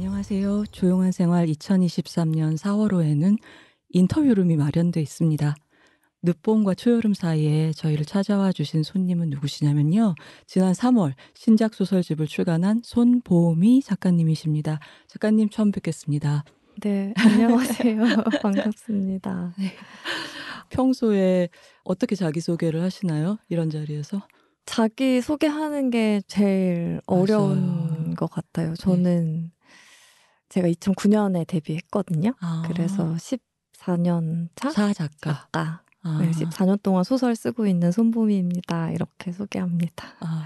안녕하세요. 조용한 생활 2023년 4월호에는 인터뷰룸이 마련돼 있습니다. 늦봄과 초여름 사이에 저희를 찾아와 주신 손님은 누구시냐면요. 지난 3월 신작 소설집을 출간한 손보미 작가님이십니다. 작가님 처음 뵙겠습니다. 네, 안녕하세요. 반갑습니다. 네. 평소에 어떻게 자기소개를 하시나요? 이런 자리에서? 자기 소개하는 게 제일 어려운 맞아요. 것 같아요. 네. 저는 네. 제가 2009년에 데뷔했거든요. 아. 그래서 14년 차 작가. 작가. 아. 14년 동안 소설 쓰고 있는 손보미입니다. 이렇게 소개합니다. 아.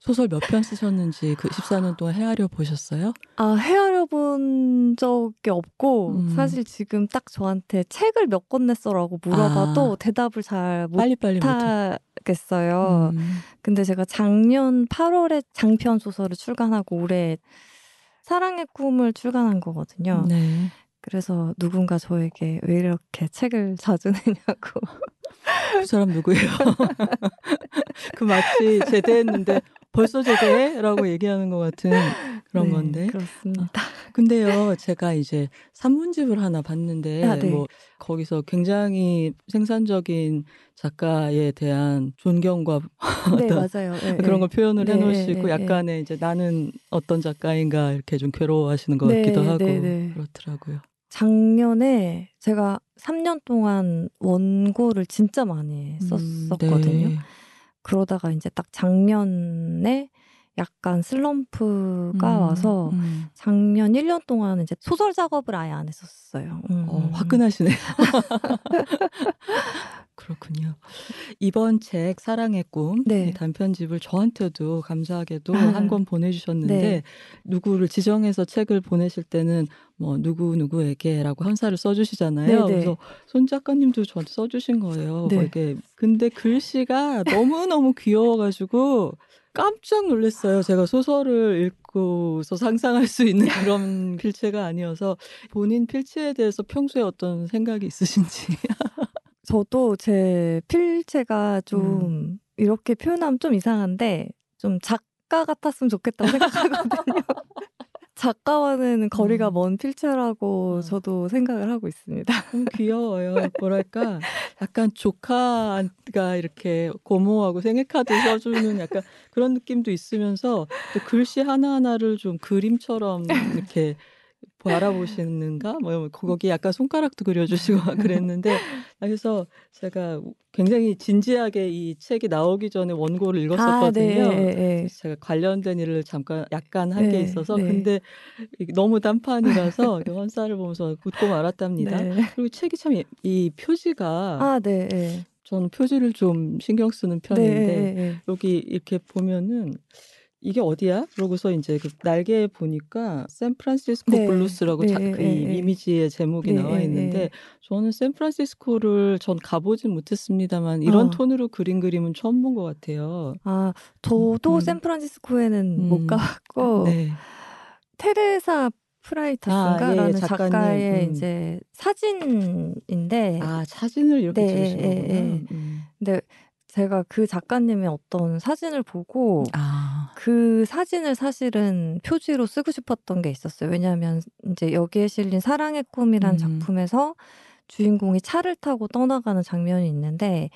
소설 몇 편 쓰셨는지 그 14년 동안 헤아려 보셨어요? 아, 헤아려 본 적이 없고 음. 사실 지금 딱 저한테 책을 몇 권 냈어라고 물어봐도 아. 대답을 잘 못하겠어요. 음. 근데 제가 작년 8월에 장편 소설을 출간하고 올해 사랑의 꿈을 출간한 거거든요. 네. 그래서 누군가 저에게 왜 이렇게 책을 자주 내냐고. 그 사람 누구예요? 그 마치 제대했는데 벌써 저게라고 얘기하는 것 같은 그런 네, 건데. 그렇습니다. 아, 근데요, 제가 이제 산문집을 하나 봤는데 아, 네. 뭐 거기서 굉장히 생산적인 작가에 대한 존경과 네, 맞아요. 네, 그런 걸 표현을 네, 해놓으시고 네, 네. 약간의 이제 나는 어떤 작가인가 이렇게 좀 괴로워하시는 것 같기도 하고 그렇더라고요. 작년에 제가 3년 동안 원고를 진짜 많이 음, 썼었거든요. 음, 그러다가 이제 딱 작년에 약간 슬럼프가 음, 와서 음. 작년 1년 동안 이제 소설 작업을 아예 안 했었어요. 음. 어, 음. 화끈하시네요. 그렇군요. 이번 책 사랑의 꿈 네. 단편집을 저한테도 감사하게도 아. 한권 보내주셨는데 네. 누구를 지정해서 책을 보내실 때는 뭐 누구 누구에게라고 한사를 써주시잖아요. 네네. 네. 그래서 손 작가님도 저한테 써주신 거예요. 네. 뭐 이게 근데 글씨가 너무 너무 귀여워가지고 깜짝 놀랐어요. 제가 소설을 읽고서 상상할 수 있는 네. 그런 필체가 아니어서 본인 필체에 대해서 평소에 어떤 생각이 있으신지. 저도 제 필체가 좀 음. 이렇게 표현하면 좀 이상한데 좀 작가 같았으면 좋겠다고 생각하거든요. 작가와는 거리가 음. 먼 필체라고 음. 저도 생각을 하고 있습니다. 어, 귀여워요. 뭐랄까 약간 조카가 이렇게 고모하고 생일카드 써주는 약간 그런 느낌도 있으면서 또 글씨 하나 하나를 좀 그림처럼 이렇게 알아보시는가뭐 거기 약간 손가락도 그려주시고 그랬는데 아, 그래서 제가 굉장히 진지하게 이 책이 나오기 전에 원고를 아, 읽었었거든요. 아, 네, 네. 제가 관련된 일을 잠깐 약간 한게 네, 있어서 네. 근데 너무 단판이라서 원사를 보면서 웃고 말았답니다. 네. 그리고 책이 참 이 표지가 아, 네, 예. 저는 표지를 좀 신경 쓰는 편인데 네, 여기 이렇게 보면은 이게 어디야? 그러고서 이제 그 날개에 보니까 샌프란시스코 네. 블루스라고 자, 네, 그 네, 네. 이미지의 제목이 네, 나와 있는데 저는 샌프란시스코를 전 가보진 못했습니다만 아. 이런 어. 톤으로 그린 그림은 처음 본 것 같아요. 아, 저도 음. 샌프란시스코에는 음. 못 가봤고 테레사 프라이터스가라는 아, 예, 예 작가의 음. 이제 사진인데 아 사진을 이렇게 네, 찍으신 거구나. 예, 예. 음. 근데 제가 그 작가님의 어떤 사진을 보고 아. 그 사진을 사실은 표지로 쓰고 싶었던 게 있었어요. 왜냐하면 이제 여기에 실린 사랑의 꿈이란 음. 작품에서 주인공이 차를 타고 떠나가는 장면이 있는데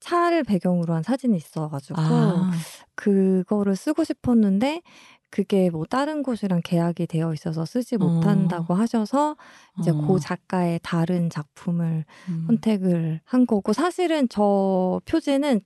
차를 배경으로 한 사진이 있어가지고 아. 그거를 쓰고 싶었는데 그게 뭐 다른 곳이랑 계약이 되어 있어서 쓰지 어. 못한다고 어. 하셔서 이제 어. 그 작가의 다른 작품을 음. 선택을 한 거고 사실은 저 표지는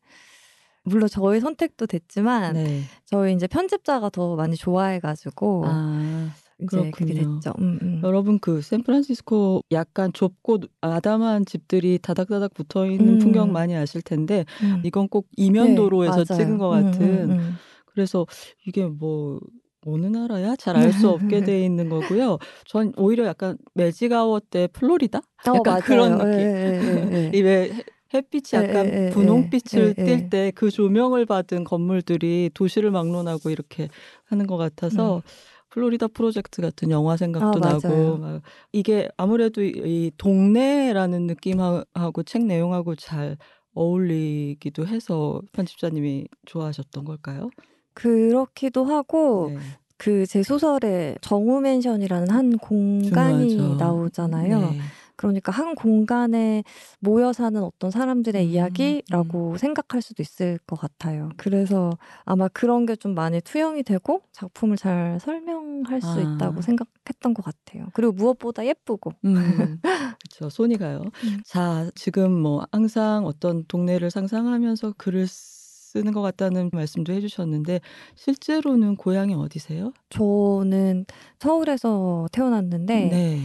물론 저의 선택도 됐지만 네. 저희 이제 편집자가 더 많이 좋아해가지고 아. 그렇게 됐죠. 음, 음. 여러분 그 샌프란시스코 약간 좁고 아담한 집들이 다닥다닥 붙어 있는 음. 풍경 많이 아실 텐데 음. 이건 꼭 이면 도로에서 네, 찍은 것 음, 음, 같은 그래서 이게 뭐 어느 나라야? 잘 알 수 없게 돼 있는 거고요. 전 오히려 약간 매직아워 때 플로리다? 어, 약간 어, 그런 느낌. 예, 예, 예, 예. 왜 햇빛이 예, 약간 예, 분홍빛을 띨 때 그 조명을 받은 건물들이 도시를 막론하고 이렇게 하는 것 같아서 음. 플로리다 프로젝트 같은 영화 생각도 아, 나고 막 이게 아무래도 이 동네라는 느낌하고 책 내용하고 잘 어울리기도 해서 편집자님이 좋아하셨던 걸까요? 그렇기도 하고 네. 그제 소설에 정우맨션이라는 한 공간이 중요하죠. 나오잖아요. 네. 그러니까 한 공간에 모여 사는 어떤 사람들의 음, 이야기라고 음. 생각할 수도 있을 것 같아요. 그래서 아마 그런 게 좀 많이 투영이 되고 작품을 잘 설명할 수 아. 있다고 생각했던 것 같아요. 그리고 무엇보다 예쁘고. 음, 그렇죠. 손이 가요. 음. 자, 지금 뭐 항상 어떤 동네를 상상하면서 글을 쓰 쓰는 것 같다는 말씀도 해주셨는데 실제로는 고향이 어디세요? 저는 서울에서 태어났는데 네.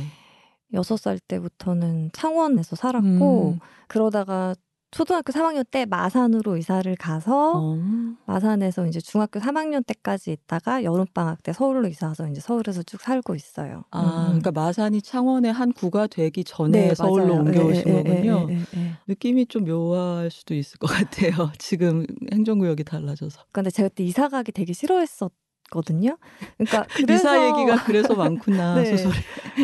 여살 때부터는 창원에서 살았고 음. 그러다가 초등학교 3학년 때 마산으로 이사를 가서 어. 마산에서 이제 중학교 3학년 때까지 있다가 여름 방학 때 서울로 이사 와서 이제 서울에서 쭉 살고 있어요. 아, 음. 그러니까 마산이 창원의 한 구가 되기 전에 네, 서울로 옮겨오신 네, 거군요. 네, 느낌이 좀 묘할 수도 있을 것 같아요. 지금 행정구역이 달라져서. 근데 제가 그때 이사 가기 되게 싫어했었 거든요. 그러니까 그래서 얘기가 그래서 많구나 네. 소설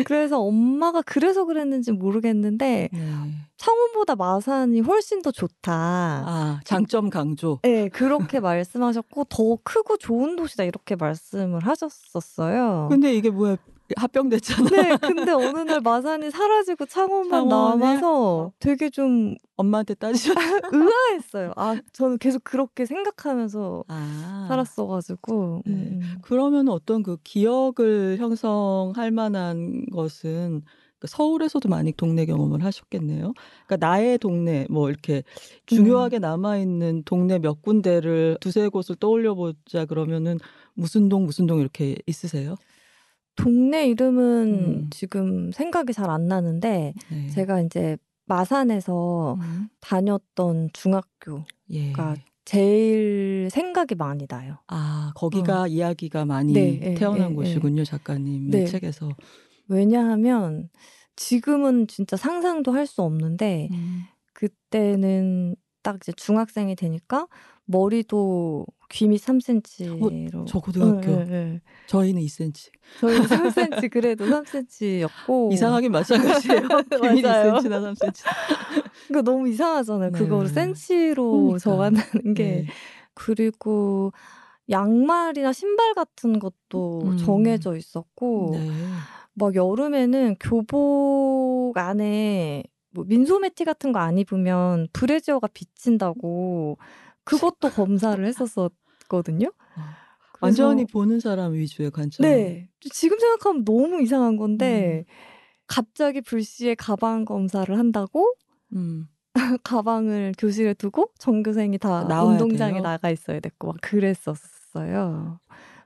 그래서 엄마가 그래서 그랬는지 모르겠는데 네. 창원보다 마산이 훨씬 더 좋다. 아 장점 강조. 네 그렇게 말씀하셨고 더 크고 좋은 도시다 이렇게 말씀을 하셨었어요. 근데 이게 뭐야 합병됐잖아 네, 근데 어느 날 마산이 사라지고 창원만 창원에? 남아서 어. 되게 좀 엄마한테 따지셨 의아했어요. 아, 저는 계속 그렇게 생각하면서 아. 살았어가지고. 네. 음, 음. 그러면 어떤 그 기억을 형성할 만한 것은 그 서울에서도 많이 동네 경험을 하셨겠네요. 그러니까 나의 동네 뭐 이렇게 중요하게 네. 남아 있는 동네 몇 군데를 두세 곳을 떠올려 보자 그러면은 무슨 동 무슨 동 이렇게 있으세요? 동네 이름은 음. 지금 생각이 잘 안 나는데 네. 제가 이제 마산에서 음. 다녔던 중학교가 예. 제일 생각이 많이 나요. 아 거기가 어. 이야기가 많이 네, 예, 태어난 예, 예. 네, 곳이군요 작가님의 책에서. 왜냐하면 지금은 진짜 상상도 할 수 없는데 음. 그때는 딱 이제 중학생이 되니까 머리도 귀미 3cm로. 어, 저 고등학교. 네, 네. 저희는 2cm. 저희는 3cm 그래도 3cm였고 이상하긴 마찬가지예요. 귀밑 2cm나 3cm. 그러니까 너무 이상하잖아요. 네. 그걸 센치로 그러니까. 정하는 게 네. 그리고 양말이나 신발 같은 것도 음. 정해져 있었고 네. 막 여름에는 교복 안에 뭐 민소매 티 같은 거 안 입으면 브래지어가 비친다고 그것도 검사를 했었었거든요. 아, 완전히 보는 사람 위주의 관점. 네. 지금 생각하면 너무 이상한 건데 음. 갑자기 불시에 가방 검사를 한다고 음. 가방을 교실에 두고 전교생이 다 아, 운동장에 돼요? 나가 있어야 됐고 막 그랬었어요.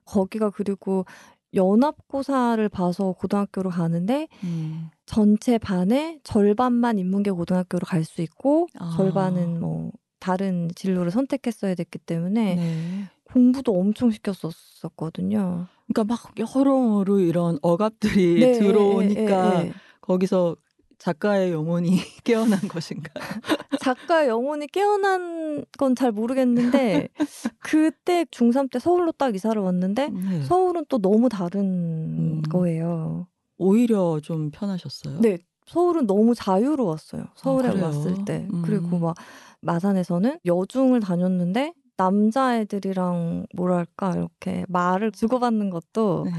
거기가 그리고 연합고사를 봐서 고등학교로 가는데 음. 전체 반의 절반만 인문계 고등학교로 갈 수 있고 아. 절반은 뭐 다른 진로를 선택했어야 됐기 때문에 네. 공부도 엄청 시켰었거든요. 그러니까 막 여러모로 이런 억압들이 네, 예, 예, 들어오니까 네, 거기서 작가의 영혼이 깨어난 것인가 작가의 영혼이 깨어난 건 잘 모르겠는데 그때 중3 때 서울로 딱 이사를 왔는데 음, 네. 서울은 또 너무 다른 음, 거예요. 오히려 좀 편하셨어요? 네. 서울은 너무 자유로웠어요. 서울에 아, 왔을 때. 음. 그리고 막 마산에서는 여중을 다녔는데 남자애들이랑 뭐랄까 이렇게 말을 주고받는 것도 네.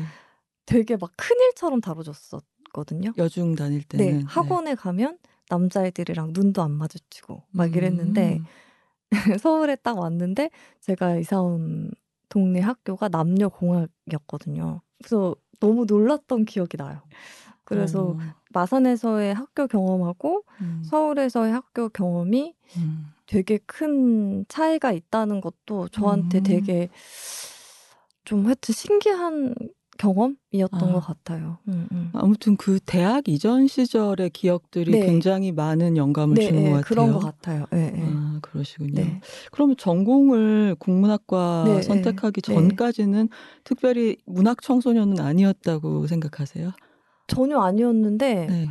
되게 막 큰일처럼 다뤄졌었거든요 여중 다닐 네, 때는 네, 학원에 네. 가면 남자애들이랑 눈도 안 마주치고 막 이랬는데 음. 서울에 딱 왔는데 제가 이사 온 동네 학교가 남녀 공학이었거든요. 그래서 너무 놀랐던 기억이 나요. 그래서 어. 마산에서의 학교 경험하고 음. 서울에서의 학교 경험이 음. 되게 큰 차이가 있다는 것도 저한테 음. 되게 좀 하여튼 신기한 경험이었던 아. 것 같아요. 음, 음. 아무튼 그 대학 이전 시절의 기억들이 네. 굉장히 많은 영감을 네, 주는 네, 것 같아요. 그런 것 같아요. 예, 예. 아, 그러시군요. 네. 그러면 전공을 국문학과 네, 예. 선택하기 네. 전까지는 특별히 문학 청소년은 아니었다고 생각하세요? 전혀 아니었는데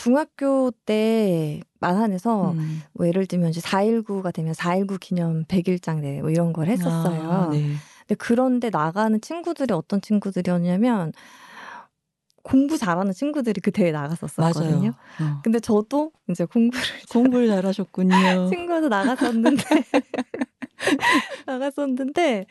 중학교 때 만한에서 음. 뭐 예를 들면 이제 4.19가 되면 4.19 기념 100일장 내회뭐 이런 걸 했었어요. 아, 네. 근데 그런데 나가는 친구들이 어떤 친구들이었냐면 공부 잘하는 친구들이 그 대회 나갔었거든요. 어. 근데 저도 이제 공부를 공부를 잘하셨군요. 친구여서 나갔었는데 나갔었는데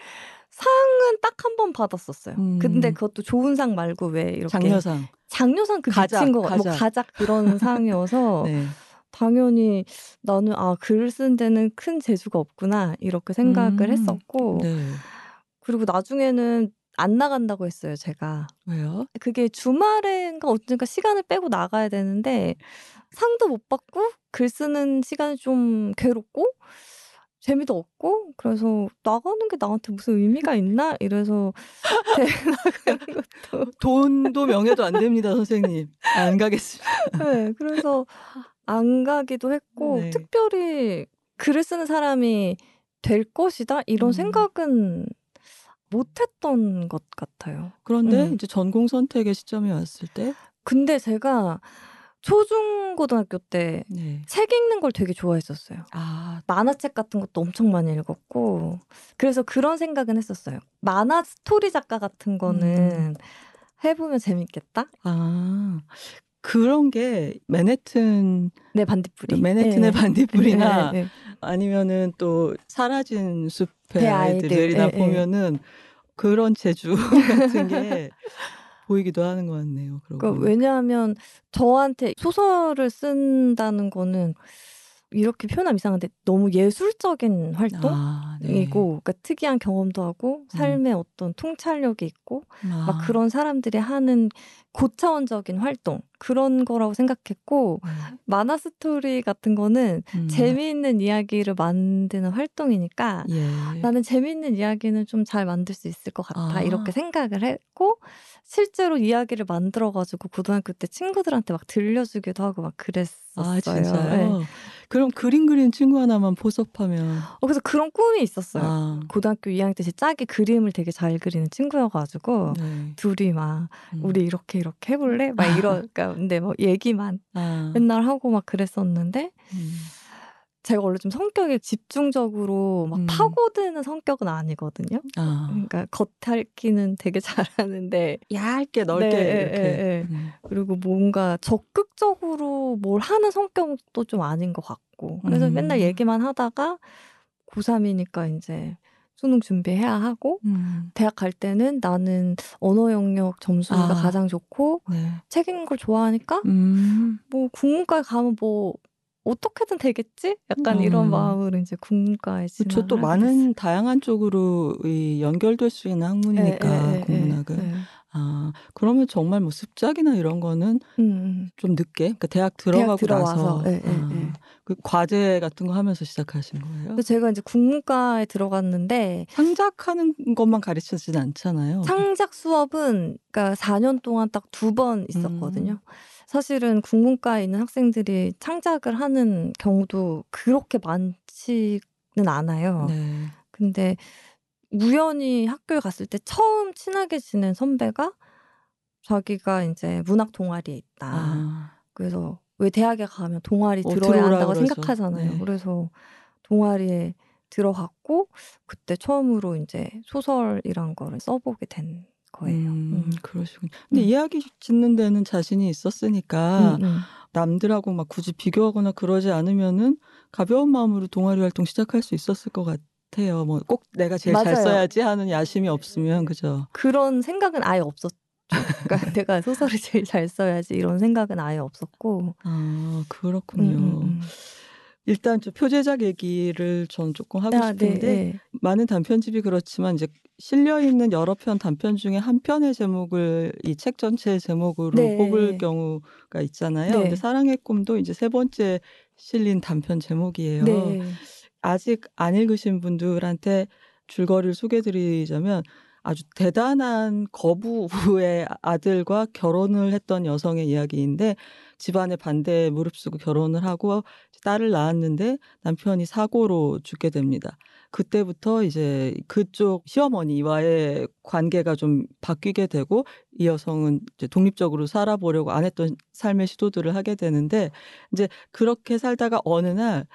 상은 딱 한 번 받았었어요. 음. 근데 그것도 좋은 상 말고 왜 이렇게 장려상 장려상 그 가치인 거같아뭐 가작 이런 상이어서 네. 당연히 나는 아 글을 쓴 데는 큰 재주가 없구나 이렇게 생각을 음. 했었고 네. 그리고 나중에는 안 나간다고 했어요 제가 왜요? 그게 주말에인가 어쩐가 그러니까 시간을 빼고 나가야 되는데 상도 못 받고 글 쓰는 시간이 좀 괴롭고 재미도 없고 그래서 나가는 게 나한테 무슨 의미가 있나 이래서 나가는 것도 돈도 명예도 안 됩니다 선생님 안 가겠습니다. 네, 그래서 안 가기도 했고 네. 특별히 글을 쓰는 사람이 될 것이다 이런 음. 생각은 못했던 것 같아요. 그런데 음. 이제 전공 선택의 시점이 왔을 때 근데 제가 초중고등학교 때책 네. 읽는 걸 되게 좋아했었어요. 아. 만화책 같은 것도 엄청 많이 읽었고 그래서 그런 생각은 했었어요. 만화 스토리 작가 같은 거는 음. 해보면 재밌겠다. 아 그런 게 맨해튼 네 반딧불이 맨해튼의 예. 네. 반딧불이나 네, 아니면은 또 사라진 숲의 아이들이나 예, 예. 보면은 그런 재주 같은 게 보이기도 하는 것 같네요. 그러니까 왜냐하면 저한테 소설을 쓴다는 거는 이렇게 표현하면 이상한데 너무 예술적인 활동이고 아, 네. 그러니까 특이한 경험도 하고 음. 삶의 음. 어떤 통찰력이 있고 아. 막 그런 사람들이 하는 고차원적인 활동 그런 거라고 생각했고 음. 만화 스토리 같은 거는 음. 재미있는 이야기를 만드는 활동이니까 예. 나는 재미있는 이야기는 좀 잘 만들 수 있을 것 같아 아. 이렇게 생각을 했고 실제로 이야기를 만들어 가지고 고등학교 때 친구들한테 막 들려주기도 하고 막 아, 그랬었어요. 아, 진짜요? 네. 그럼 그림 그리는 친구 하나만 포섭하면. 어, 그래서 그런 꿈이 있었어요. 아. 고등학교 2학년 때제 짝이 그림을 되게 잘 그리는 친구여가지고 네. 둘이 막 음. 우리 이렇게 이렇게 해볼래? 막 이런 그러니까 근데 뭐 얘기만 아. 맨날 하고 막 그랬었는데 음. 제가 원래 좀 성격이 집중적으로 막 음. 파고드는 성격은 아니거든요. 아. 그러니까 겉핥기는 되게 잘하는데 얇게 네, 넓게 네, 이렇게 네, 네. 그리고 뭔가 적극적으로 뭘 하는 성격도 좀 아닌 것 같고 그래서 음. 맨날 얘기만 하다가 고3이니까 이제 수능 준비해야 하고 음. 대학 갈 때는 나는 언어 영역 점수가 아. 가장 좋고 네. 책 읽는 걸 좋아하니까 음. 뭐 국문과 에 가면 뭐 어떻게든 되겠지? 약간 음. 이런 마음으로 이제 국문과에 진학. 그렇또 많은 다양한 쪽으로 연결될 수 있는 학문이니까 에, 에, 국문학은. 에, 아 그러면 정말 뭐 습작이나 이런 거는 음. 음. 좀 늦게 그러니까 대학 들어가고 대학 나서 예, 예, 아, 예. 그 과제 같은 거 하면서 시작하신 거예요? 제가 이제 국문과에 들어갔는데 창작하는 것만 가르쳐지진 않잖아요. 창작 수업은 그러니까 4년 동안 딱 두 번 있었거든요. 음. 사실은 국문과에 있는 학생들이 창작을 하는 경우도 그렇게 많지는 않아요. 네. 근데 우연히 학교에 갔을 때 처음 친하게 지낸 선배가 자기가 이제 문학 동아리에 있다. 아. 그래서 왜 대학에 가면 동아리 어, 들어야 한다고 그러죠. 생각하잖아요. 네. 그래서 동아리에 들어갔고 그때 처음으로 이제 소설이란 거를 써보게 된 거예요. 음, 음, 그러시군요. 근데 네. 이야기 짓는 데는 자신이 있었으니까 음, 음. 남들하고 막 굳이 비교하거나 그러지 않으면은 가벼운 마음으로 동아리 활동 시작할 수 있었을 것 같아요. 같아요. 뭐 뭐꼭 내가 제일 맞아요. 잘 써야지 하는 야심이 없으면 그죠. 그런 생각은 아예 없었죠. 그러니까 내가 소설을 제일 잘 써야지 이런 생각은 아예 없었고. 아 그렇군요. 음, 음. 일단 저 표제작 얘기를 전 조금 하고 아, 네, 싶은데 네. 많은 단편집이 그렇지만 이제 실려 있는 여러 편 단편 중에 한 편의 제목을 이 책 전체의 제목으로 네. 뽑을 경우가 있잖아요. 네. 근데 사랑의 꿈도 이제 세 번째 실린 단편 제목이에요. 네. 아직 안 읽으신 분들한테 줄거리를 소개드리자면 아주 대단한 거부의 아들과 결혼을 했던 여성의 이야기인데 집안의 반대에 무릅쓰고 결혼을 하고 딸을 낳았는데 남편이 사고로 죽게 됩니다. 그때부터 이제 그쪽 시어머니와의 관계가 좀 바뀌게 되고 이 여성은 이제 독립적으로 살아보려고 안 했던 삶의 시도들을 하게 되는데 이제 그렇게 살다가 어느 날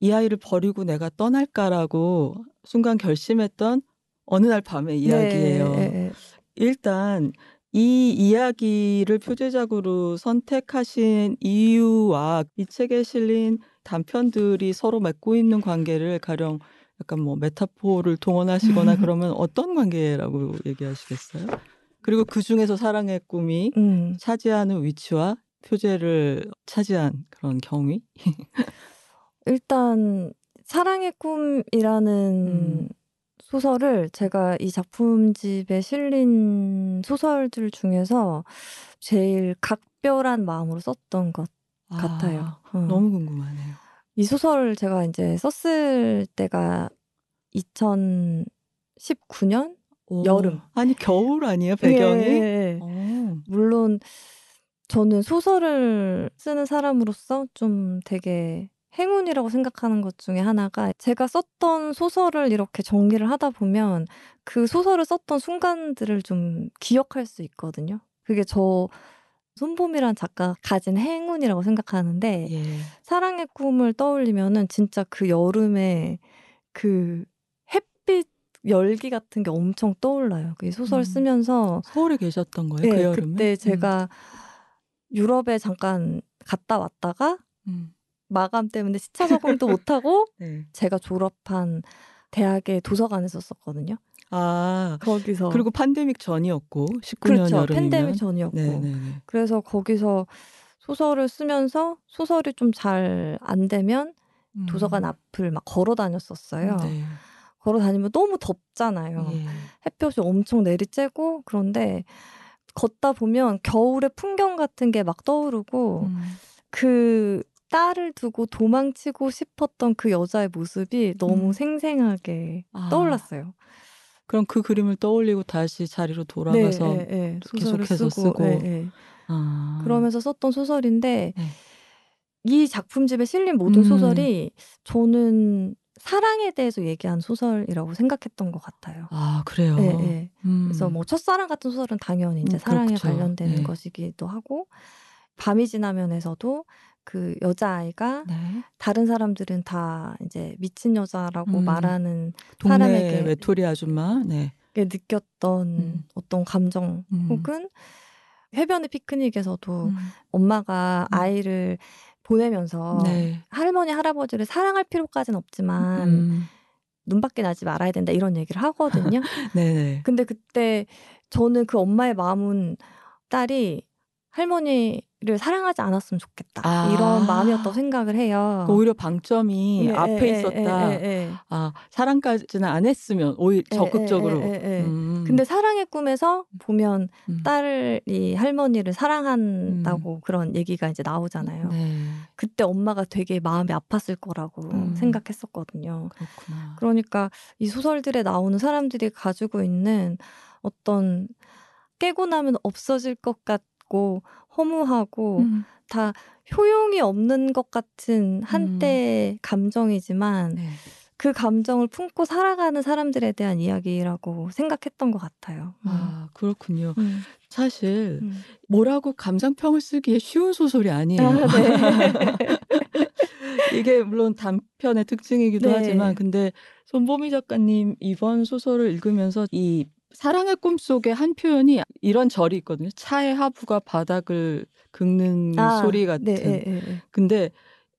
이 아이를 버리고 내가 떠날까라고 순간 결심했던 어느 날 밤의 네. 이야기예요. 네. 일단 이 이야기를 표제작으로 선택하신 이유와 이 책에 실린 단편들이 서로 맺고 있는 관계를 가령 약간 뭐 메타포를 동원하시거나 그러면 어떤 관계라고 얘기하시겠어요? 그리고 그 중에서 사랑의 꿈이 음. 차지하는 위치와 표제를 차지한 그런 경위? 일단 사랑의 꿈이라는 음. 소설을 제가 이 작품집에 실린 소설들 중에서 제일 각별한 마음으로 썼던 것 아, 같아요. 응. 어. 너무 궁금하네요. 이 소설 제가 이제 썼을 때가 2019년 오. 여름. 아니 겨울 아니에요 배경이? 예, 예. 예. 물론 저는 소설을 쓰는 사람으로서 좀 되게 행운이라고 생각하는 것 중에 하나가 제가 썼던 소설을 이렇게 정리를 하다 보면 그 소설을 썼던 순간들을 좀 기억할 수 있거든요. 그게 저 손봄이란 작가 가진 행운이라고 생각하는데 예. 사랑의 꿈을 떠올리면은 진짜 그 여름에 그 햇빛 열기 같은 게 엄청 떠올라요. 그 소설 음. 쓰면서 서울에 계셨던 거예요. 네, 그 여름에 그때 제가 음. 유럽에 잠깐 갔다 왔다가 음. 마감 때문에 시차 적응도 못하고 네. 제가 졸업한 대학의 도서관에서 썼거든요. 아 거기서 그리고 팬데믹 전이었고 19년 그렇죠. 여름이면 팬데믹 전이었고 네네네. 네, 네. 그래서 거기서 소설을 쓰면서 소설이 좀 잘 안 되면 음. 도서관 앞을 막 걸어 다녔었어요. 네. 걸어 다니면 너무 덥잖아요. 예. 햇볕이 엄청 내리쬐고 그런데 걷다 보면 겨울의 풍경 같은 게 막 떠오르고 음. 그 딸을 두고 도망치고 싶었던 그 여자의 모습이 너무 음. 생생하게 아. 떠올랐어요. 그럼 그 그림을 떠올리고 다시 자리로 돌아가서 네, 네, 네. 계속해서 쓰고, 쓰고. 예, 아. 그러면서 썼던 소설인데 네. 이 작품집에 실린 모든 음. 소설이 저는 사랑에 대해서 얘기한 소설이라고 생각했던 것 같아요. 아 그래요. 네, 네. 음. 그래서 뭐 첫사랑 같은 소설은 당연히 이제 음, 사랑에 그렇죠. 관련되는 네. 것이기도 하고 밤이 지나면에서도 그 여자아이가 네. 다른 사람들은 다 이제 미친 여자라고 음. 말하는 사람에게 외톨이 아줌마 네. 느꼈던 음. 어떤 감정 음. 혹은 해변의 피크닉에서도 음. 엄마가 음. 아이를 보내면서 네. 할머니 할아버지를 사랑할 필요까지는 없지만 음. 눈밖에 나지 말아야 된다 이런 얘기를 하거든요. 네, 네. 근데 그때 저는 그 엄마의 마음은 딸이 할머니 를 사랑하지 않았으면 좋겠다 아. 이런 마음이었던 생각을 해요. 그 오히려 방점이 네, 네 앞에 에, 네, 있었다. 에, 네, 에, 아 사랑까지는 안 했으면 오히려 적극적으로. 음. 근데 사랑의 꿈에서 보면 음. 딸이 할머니를 사랑한다고 음. 그런 얘기가 이제 나오잖아요. 네. 그때 엄마가 되게 마음이 아팠을 거라고 음. 생각했었거든요. 그렇구나. 그러니까 이 소설들에 나오는 사람들이 가지고 있는 어떤 깨고 나면 없어질 것 같. 고 허무하고 음. 다 효용이 없는 것 같은 한때의 음. 감정이지만 네. 그 감정을 품고 살아가는 사람들에 대한 이야기라고 생각했던 것 같아요. 음. 아, 그렇군요. 음. 사실 음. 뭐라고 감상평을 쓰기에 쉬운 소설이 아니에요. 아, 네. 이게 물론 단편의 특징이기도 네. 하지만 근데 손보미 작가님 이번 소설을 읽으면서 이 사랑의 꿈속에한 표현이 이런 절이 있거든요. 차의 하부가 바닥을 긁는 아, 소리 네, 같은. 네, 네, 네. 근데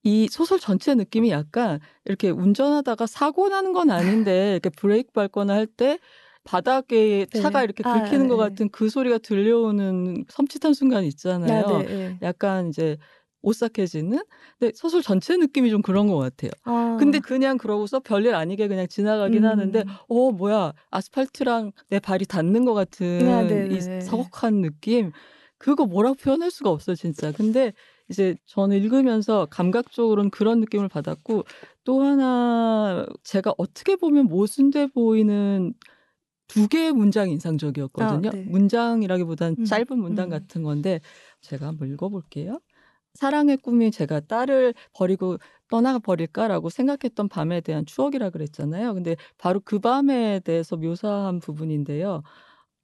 이 소설 전체 느낌이 약간 이렇게 운전하다가 사고 나는 건 아닌데 이렇게 브레이크 밟거나 할 때 바닥에 네. 차가 이렇게 아, 긁히는 아, 것 예. 같은 그 소리가 들려오는 섬찟한 순간 아, 네, 있잖아요. 예. 약간 이제 오싹해지는 근데 서술 전체 느낌이 좀 그런 것 같아요. 아. 근데 그냥 그러고서 별일 아니게 그냥 지나가긴 음. 하는데 어 뭐야 아스팔트랑 내 발이 닿는 것 같은 아, 이 네. 서걱한 느낌 그거 뭐라고 표현할 수가 없어요 진짜. 근데 이제 저는 읽으면서 감각적으로는 그런 느낌을 받았고 또 하나 제가 어떻게 보면 모순돼 보이는 두 개의 문장이 인상적이었거든요. 아, 네. 문장이라기보단 음, 짧은 문단 음. 같은 건데 제가 한번 읽어볼게요. 사랑의 꿈이 제가 딸을 버리고 떠나가 버릴까라고 생각했던 밤에 대한 추억이라 그랬잖아요. 근데 바로 그 밤에 대해서 묘사한 부분인데요.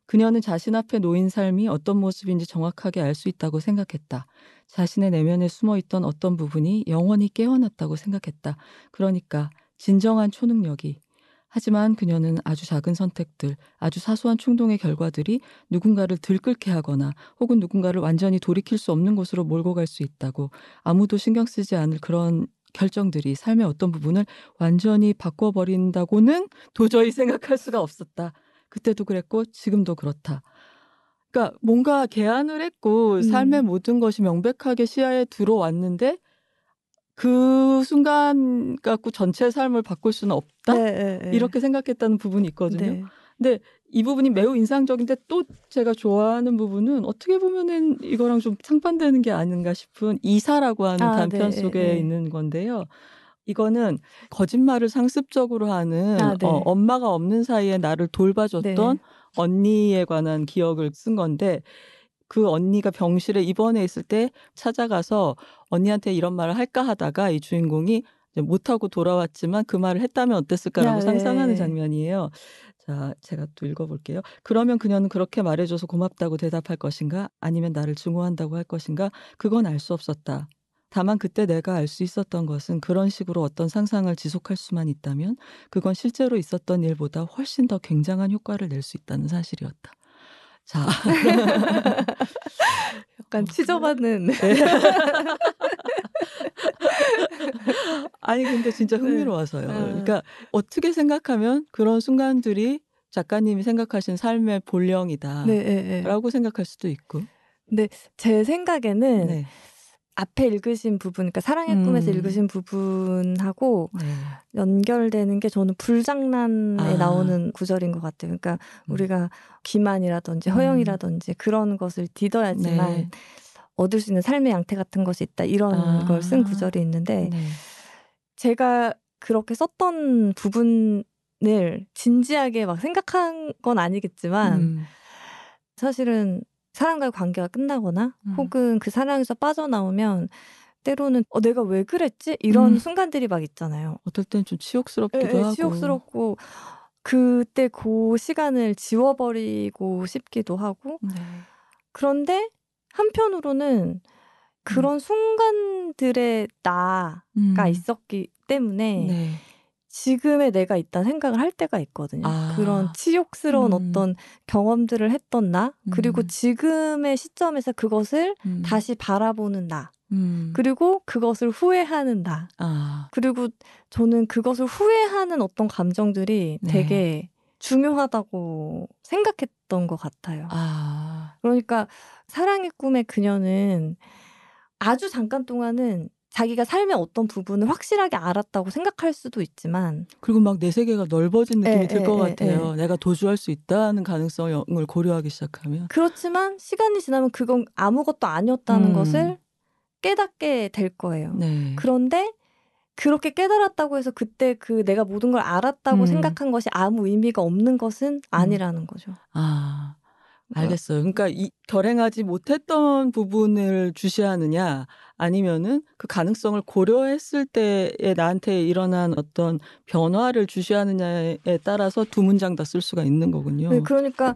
그녀는 자신 앞에 놓인 삶이 어떤 모습인지 정확하게 알 수 있다고 생각했다. 자신의 내면에 숨어 있던 어떤 부분이 영원히 깨어났다고 생각했다. 그러니까 진정한 초능력이 하지만 그녀는 아주 작은 선택들, 아주 사소한 충동의 결과들이 누군가를 들끓게 하거나 혹은 누군가를 완전히 돌이킬 수 없는 곳으로 몰고 갈 수 있다고 아무도 신경 쓰지 않을 그런 결정들이 삶의 어떤 부분을 완전히 바꿔버린다고는 도저히 생각할 수가 없었다. 그때도 그랬고 지금도 그렇다. 그러니까 뭔가 개안을 했고 음. 삶의 모든 것이 명백하게 시야에 들어왔는데 그 순간 갖고 전체 삶을 바꿀 수는 없다 네, 네, 네. 이렇게 생각했다는 부분이 있거든요. 네. 근데 이 부분이 매우 인상적인데 또 제가 좋아하는 부분은 어떻게 보면은 이거랑 좀 상반되는 게 아닌가 싶은 이사라고 하는 아, 네, 단편 속에 있는 건데요. 이거는 거짓말을 상습적으로 하는 아, 네. 어, 엄마가 없는 사이에 나를 돌봐줬던 네. 언니에 관한 기억을 쓴 건데 그 언니가 병실에 입원해 있을 때 찾아가서 언니한테 이런 말을 할까 하다가 이 주인공이 못하고 돌아왔지만 그 말을 했다면 어땠을까라고 야, 네. 상상하는 예. 장면이에요. 자, 제가 또 읽어볼게요. 그러면 그녀는 그렇게 말해줘서 고맙다고 대답할 것인가? 아니면 나를 증오한다고 할 것인가? 그건 알 수 없었다. 다만 그때 내가 알 수 있었던 것은 그런 식으로 어떤 상상을 지속할 수만 있다면 그건 실제로 있었던 일보다 훨씬 더 굉장한 효과를 낼 수 있다는 사실이었다. 자. 약간 치져받는 네. 아니 근데 진짜 네. 흥미로워서요. 네. 그러니까 어떻게 생각하면 그런 순간들이 작가님이 생각하신 삶의 본령이다라고 네, 예, 예. 생각할 수도 있고. 근데 제 생각에는 네. 앞에 읽으신 부분, 그러니까 사랑의 음. 꿈에서 읽으신 부분하고 네. 연결되는 게 저는 불장난에 아. 나오는 구절인 것 같아요. 그러니까 음. 우리가 기만이라든지 허영이라든지 음. 그런 것을 디뎌야지만 네. 얻을 수 있는 삶의 양태 같은 것이 있다. 이런 아. 걸쓴 구절이 있는데 네. 제가 그렇게 썼던 부분을 진지하게 막 생각한 건 아니겠지만 음. 사실은 사랑과의 관계가 끝나거나 음. 혹은 그 사랑에서 빠져나오면 때로는 어, 내가 왜 그랬지 이런 음. 순간들이 막 있잖아요. 어떨 땐좀 치욕스럽기도 에, 예, 에, 예, 하고 치욕스럽고 그때 그 시간을 지워버리고 싶기도 하고 네. 그런데 한편으로는 음. 그런 음. 순간들의 나가 음. 있었기 때문에 네. 지금의 내가 있다는 생각을 할 때가 있거든요. 아. 그런 치욕스러운 음. 어떤 경험들을 했던 나, 그리고 음. 지금의 시점에서 그것을 음. 다시 바라보는 나, 음. 그리고 그것을 후회하는 나, 아. 그리고 저는 그것을 후회하는 어떤 감정들이 네. 되게 중요하다고 생각했던 것 같아요. 아. 그러니까 사랑의 꿈의 그녀는 아주 잠깐 동안은 자기가 삶의 어떤 부분을 확실하게 알았다고 생각할 수도 있지만 그리고 막 내 세계가 넓어진 느낌이 예, 들것 예, 예, 같아요. 에. 내가 도주할 수 있다는 가능성을 고려하기 시작하면 그렇지만 시간이 지나면 그건 아무것도 아니었다는 음. 것을 깨닫게 될 거예요. 네. 그런데 그렇게 깨달았다고 해서 그때 그 내가 모든 걸 알았다고 음. 생각한 것이 아무 의미가 없는 것은 음. 아니라는 음. 거죠. 아. 알겠어요. 그러니까 이 결행하지 못했던 부분을 주시하느냐 아니면은 그 가능성을 고려했을 때에 나한테 일어난 어떤 변화를 주시하느냐에 따라서 두 문장 다 쓸 수가 있는 거군요. 네, 그러니까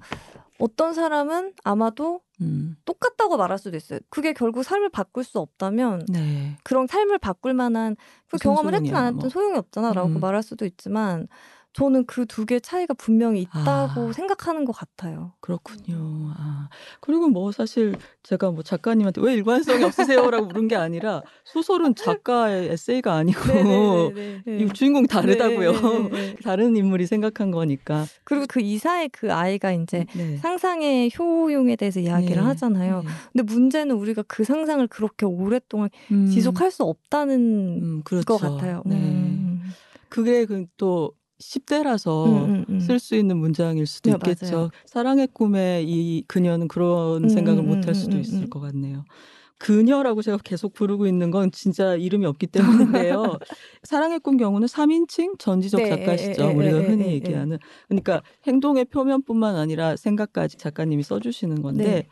어떤 사람은 아마도 음. 똑같다고 말할 수도 있어요. 그게 결국 삶을 바꿀 수 없다면 네. 그런 삶을 바꿀 만한 그 경험을 했든 안 했든 뭐. 소용이 없잖아라고 음. 말할 수도 있지만 저는 그 두 개 차이가 분명히 아. 있다고 아, 생각하는 것 같아요. 그렇군요. 아, 그리고 뭐 사실 제가 뭐 작가님한테 왜 일관성이 없으세요라고 물은 게 아니라 소설은 작가의 에세이가 아니고 네, 네, 네, 이 주인공 다르다고요. 다른 인물이 생각한 거니까. 그리고 그 이사의 그 아이가 이제 네. 상상의 효용에 대해서 이야기를 네. 하잖아요. 네. 근데 문제는 우리가 그 상상을 그렇게 오랫동안 음. 지속할 수 없다는 음, 그렇죠. 것 같아요. 네. 음. 그게 그 또 10대라서 음, 음, 음. 쓸수 있는 문장일 수도 네, 있겠죠. 맞아요. 사랑의 꿈에 이 그녀는 그런 음, 생각을 음, 못할 수도 있을 것 같네요. 그녀라고 제가 계속 부르고 있는 건 진짜 이름이 없기 때문인데요. 사랑의 꿈 경우는 3인칭 전지적 네, 작가시죠. 에, 우리가 흔히 에, 얘기하는. 그러니까 행동의 표면뿐만 아니라 생각까지 작가님이 써주시는 건데 네.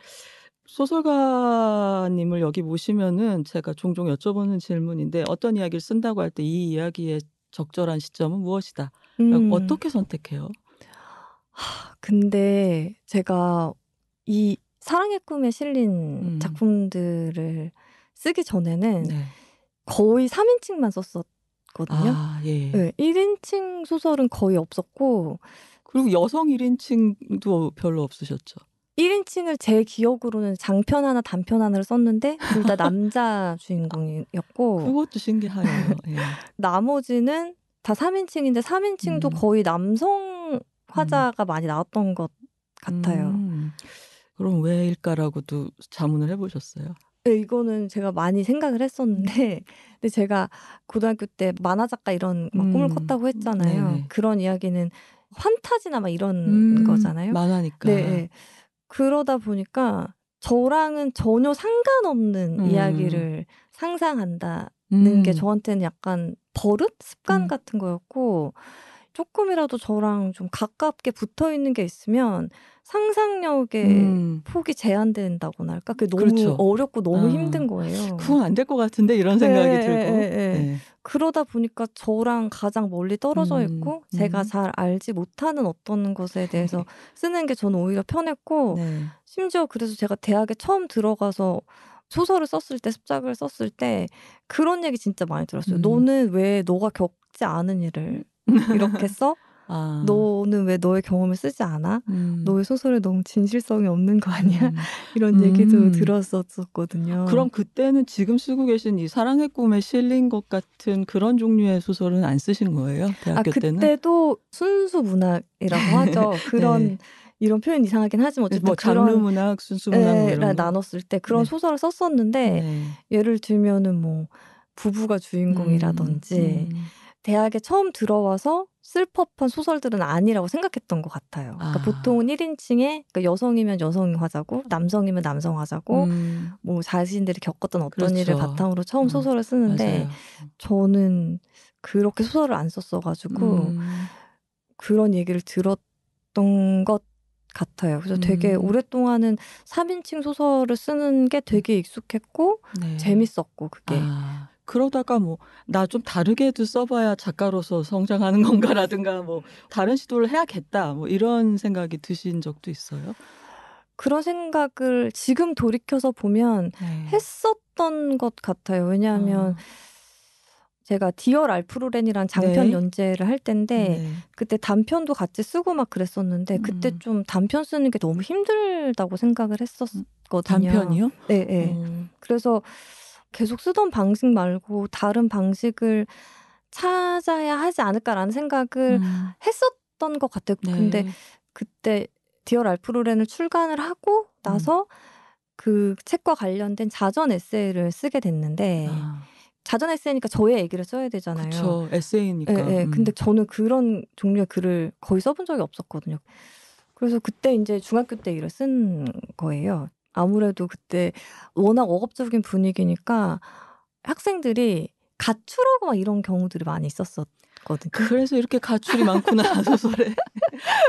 소설가님을 여기 모시면은 제가 종종 여쭤보는 질문인데 어떤 이야기를 쓴다고 할 때 이이야기에 적절한 시점은 무엇이다. 음. 어떻게 선택해요? 하, 근데 제가 이 사랑의 꿈에 실린 음. 작품들을 쓰기 전에는 네. 거의 3인칭만 썼었거든요. 아, 예. 예. 네, 1인칭 소설은 거의 없었고 그리고 여성 1인칭도 별로 없으셨죠. 1인칭을 제 기억으로는 장편 하나 단편 하나를 썼는데 둘 다 남자 주인공이었고 그것도 신기하네요. 예. 나머지는 다 3인칭인데 3인칭도 음. 거의 남성 음. 화자가 음. 많이 나왔던 것 같아요. 음. 그럼 왜일까라고도 자문을 해보셨어요? 네, 이거는 제가 많이 생각을 했었는데, 음. 근데 제가 고등학교 때 만화 작가 이런 막 음. 꿈을 꿨다고 했잖아요. 네네. 그런 이야기는 환타지나 막 이런 거잖아요. 만화니까. 네, 네. 그러다 보니까 저랑은 전혀 상관없는 이야기를 상상한다 음. 게 저한테는 약간 버릇 습관 음. 같은 거였고 조금이라도 저랑 좀 가깝게 붙어 있는 게 있으면 상상력의 음. 폭이 제한된다고나 할까? 그게 너무 그렇죠. 어렵고 너무 아. 힘든 거예요. 그건 안 될 것 같은데 이런 네, 생각이 네, 들고. 네, 네, 네. 그러다 보니까 저랑 가장 멀리 떨어져 음. 있고 음. 제가 음. 잘 알지 못하는 어떤 것에 대해서 네. 쓰는 게 저는 오히려 편했고 심지어 그래서 제가 대학에 처음 들어가서 소설을 썼을 때 습작을 썼을 때 그런 얘기 진짜 많이 들었어요. 음. 너는 왜 너가 겪지 않은 일을 이렇게 써? 아. 너는 왜 너의 경험을 쓰지 않아? 음. 너의 소설에 너무 진실성이 없는 거 아니야? 음. 이런 얘기도 음. 들었었거든요. 그럼 그때는 지금 쓰고 계신 이 사랑의 꿈에 실린 것 같은 그런 종류의 소설은 안 쓰신 거예요? 아, 대학교 아, 그때는? 그때도 순수 문학이라고 하죠. 네. 그런 네. 이런 표현 이상하긴 하지만 네, 어쨌든 뭐 장르 그런, 문학, 순수 문학 나눴을 때 그런 네. 소설을 썼었는데 네. 예를 들면은 뭐 부부가 주인공이라든지 음, 음. 음. 대학에 처음 들어와서 슬퍼한 소설들은 아니라고 생각했던 것 같아요. 그러니까 아. 보통은 1인칭에 그러니까 여성이면 여성 화자고 남성이면 남성 화자고 음. 뭐 자신들이 겪었던 어떤 그렇죠. 일을 바탕으로 처음 음, 소설을 쓰는데 맞 저는 그렇게 소설을 안 썼어가지고 음. 그런 얘기를 들었던 것 같아요. 그래서 음. 되게 오랫동안은 3인칭 소설을 쓰는 게 되게 익숙했고 네. 재밌었고 그게. 아. 그러다가 뭐 나 좀 다르게도 써봐야 작가로서 성장하는 건가라든가 뭐 다른 시도를 해야겠다 뭐 이런 생각이 드신 적도 있어요? 그런 생각을 지금 돌이켜서 보면 네. 했었던 것 같아요. 왜냐하면 어. 제가 디얼 알프로렌이란 장편 네. 연재를 할 텐데 네. 그때 단편도 같이 쓰고 막 그랬었는데 그때 음. 좀 단편 쓰는 게 너무 힘들다고 생각을 했었거든요. 단편이요? 네, 네. 음. 그래서 계속 쓰던 방식 말고 다른 방식을 찾아야 하지 않을까라는 생각을 음. 했었던 것 같아요. 네. 근데 그때 디얼 알프로렌을 출간을 하고 나서 음. 그 책과 관련된 자전 에세이를 쓰게 됐는데 아. 자전 에세이니까 저의 얘기를 써야 되잖아요. 그렇죠. 에세이니까. 예, 예. 음. 근데 저는 그런 종류의 글을 거의 써본 적이 없었거든요. 그래서 그때 이제 중학교 때 일을 쓴 거예요. 아무래도 그때 워낙 억압적인 분위기니까 학생들이 가출하고 막 이런 경우들이 많이 있었었 거든 요 그래서 이렇게 가출이 많구나 소설에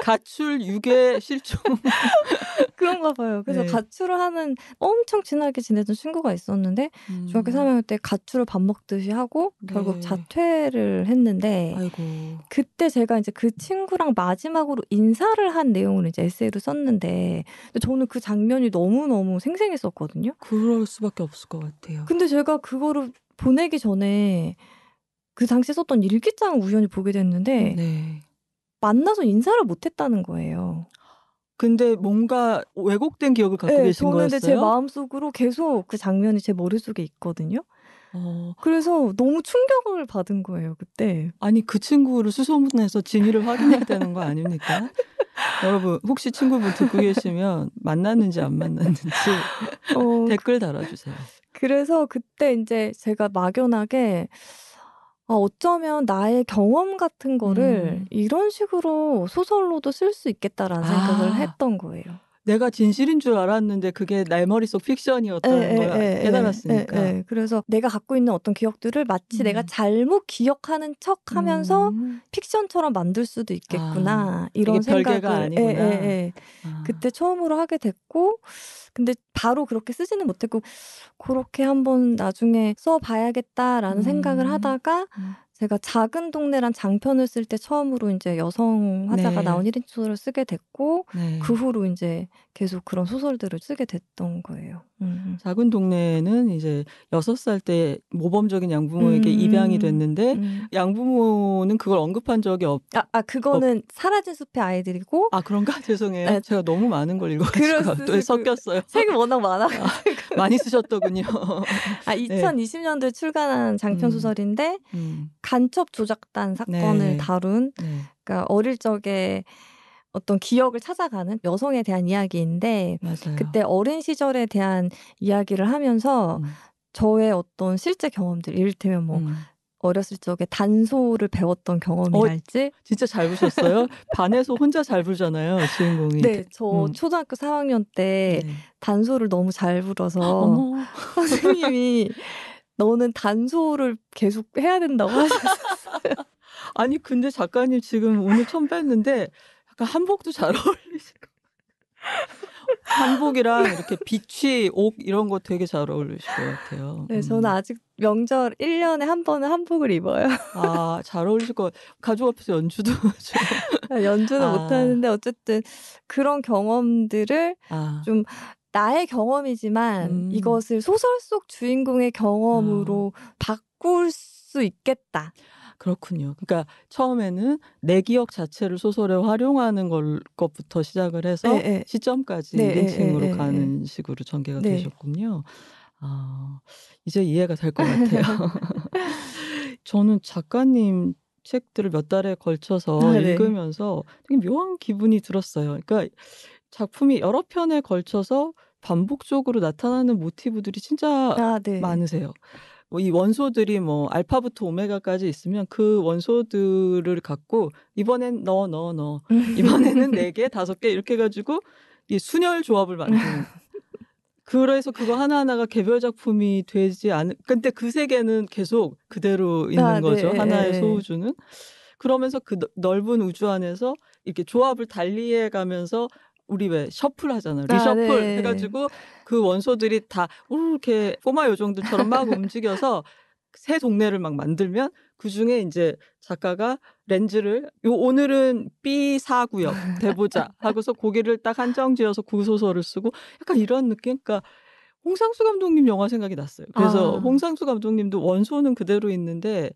가출 유괴 실종 그런가 봐요. 그래서 네. 가출을 하는 엄청 친하게 지내던 친구가 있었는데 음. 중학교 3학년 때 가출을 밥 먹듯이 하고 네. 결국 자퇴를 했는데 아이고. 그때 제가 이제 그 친구랑 마지막으로 인사를 한 내용을 이제 에세이로 썼는데 저는 그 장면이 너무너무 생생했었거든요. 그럴 수밖에 없을 것 같아요. 근데 제가 그거를 보내기 전에 그 당시 썼던 일기장을 우연히 보게 됐는데 네. 만나서 인사를 못했다는 거예요. 근데 뭔가 왜곡된 기억을 갖고 네, 계신 는 거였어요? 저는 제 마음속으로 계속 그 장면이 제 머릿속에 있거든요. 어. 그래서 너무 충격을 받은 거예요 그때. 아니 그 친구를 수소문해서 진위를 확인해야 되는 거 아닙니까? 여러분 혹시 친구분 듣고 계시면 만났는지 안 만났는지 어. 댓글 달아주세요. 그래서 그때 이제 제가 막연하게 아, 어쩌면 나의 경험 같은 거를 음. 이런 식으로 소설로도 쓸 수 있겠다라는 아. 생각을 했던 거예요. 내가 진실인 줄 알았는데 그게 내 머릿속 픽션이었다는 에, 걸 에, 깨달았으니까. 에, 예, 예. 그래서 내가 갖고 있는 어떤 기억들을 마치 음. 내가 잘못 기억하는 척 하면서 음. 픽션처럼 만들 수도 있겠구나. 아, 이런 생각을 예, 아니구나. 아. 그때 처음으로 하게 됐고 근데 바로 그렇게 쓰지는 못했고 그렇게 한번 나중에 써 봐야겠다라는 음. 생각을 하다가 음. 제가 작은 동네란 장편을 쓸 때 처음으로 이제 여성 화자가 네. 나온 1인 소설을 쓰게 됐고 네. 그 후로 이제 계속 그런 소설들을 쓰게 됐던 거예요. 음. 작은 동네에는 이제 6살 때 모범적인 양부모에게 음. 입양이 됐는데 음. 양부모는 그걸 언급한 적이 없. 아, 아 그거는 없... 사라진 숲의 아이들이고. 아 그런가 죄송해요. 아, 제가 너무 많은 걸읽어가또 섞였어요. 책이 워낙 많아. 아, 많이 쓰셨더군요. 아 2020년도에 네. 출간한 장편 음. 소설인데 음. 간첩 조작단 사건을 네. 다룬. 네. 그러니까 어릴 적에. 어떤 기억을 찾아가는 여성에 대한 이야기인데 맞아요. 그때 어린 시절에 대한 이야기를 하면서 음. 저의 어떤 실제 경험들 이를테면 뭐 음. 어렸을 적에 단소를 배웠던 경험이랄지 어, 진짜 잘 부셨어요? 반에서 혼자 잘 불잖아요 주인공이 네, 그, 저 음. 초등학교 4학년 때 네. 단소를 너무 잘 불어서 선생님이 너는 단소를 계속 해야 된다고 하셨어요 아니 근데 작가님 지금 오늘 처음 뵀는데 그 한복도 잘 어울리실 것 한복이랑 이렇게 비취, 옷 이런 거 되게 잘 어울리실 것 같아요. 네, 저는 음. 아직 명절 1년에 한 번은 한복을 입어요. 아, 잘 어울리실 것 가족 앞에서 연주도. 네, 연주는 아. 못하는데 어쨌든 그런 경험들을 아. 좀 나의 경험이지만 음. 이것을 소설 속 주인공의 경험으로 아. 바꿀 수 있겠다. 그렇군요. 그러니까 처음에는 내 기억 자체를 소설에 활용하는 걸 것부터 시작을 해서 네, 네. 시점까지 네, 1인칭으로 예, 가는 식으로 전개가 네. 되셨군요. 아, 이제 이해가 될 것 같아요. 저는 작가님 책들을 몇 달에 걸쳐서 아, 네. 읽으면서 되게 묘한 기분이 들었어요. 그러니까 작품이 여러 편에 걸쳐서 반복적으로 나타나는 모티브들이 진짜 아, 네. 많으세요. 뭐이 원소들이 뭐 알파부터 오메가까지 있으면 그 원소들을 갖고 이번엔 너너너 이번에는 네 개, 다섯 개 이렇게 가지고 이 순열 조합을 만드는 그래서 그거 하나하나가 개별 작품이 되지 않은 근데 그 세계는 계속 그대로 있는 아, 네. 거죠. 네. 하나의 예. 소우주는. 그러면서 그 넓은 우주 안에서 이렇게 조합을 달리해 가면서 우리 왜 셔플 하잖아. 요 아, 리셔플 아, 네. 해가지고 그 원소들이 다 이렇게 꼬마 요정들처럼 막 움직여서 새 동네를 막 만들면 그 중에 이제 작가가 렌즈를 요 오늘은 B4 구역 대보자 하고서 고개를 딱 한정지어서 구소설을 쓰고 약간 이런 느낌. 그러니까 홍상수 감독님 영화 생각이 났어요. 그래서 아. 홍상수 감독님도 원소는 그대로 있는데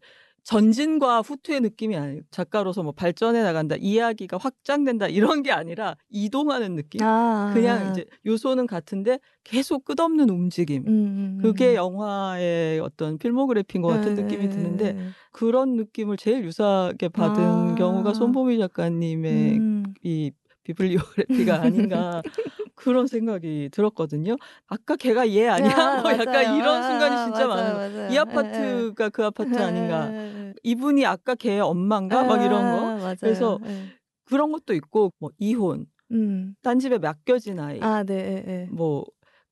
전진과 후퇴의 느낌이 아니에요. 작가로서 뭐 발전해 나간다, 이야기가 확장된다 이런 게 아니라 이동하는 느낌. 아, 그냥 아. 이제 요소는 같은데 계속 끝없는 움직임. 음, 그게 음, 음. 영화의 어떤 필모그래핀것 네. 같은 네. 느낌이 드는데 그런 느낌을 제일 유사하게 받은 아, 경우가 손보미 작가님의 음. 이 비블리오그래피가 아닌가 그런 생각이 들었거든요. 아까 걔가 얘 아 아니야? 아, 뭐 약간 맞아요. 이런 아, 순간이 진짜 많아요이아파트가그 아파트 예, 아닌가? 예, 이분이 아까 걔 엄마인가? 막 이런 거. 아, 맞아요. 그래서 예. 그런 것도 있고 뭐 이혼, 음. 딴 집에 맡겨진 아이, 아, 네, 예, 예. 뭐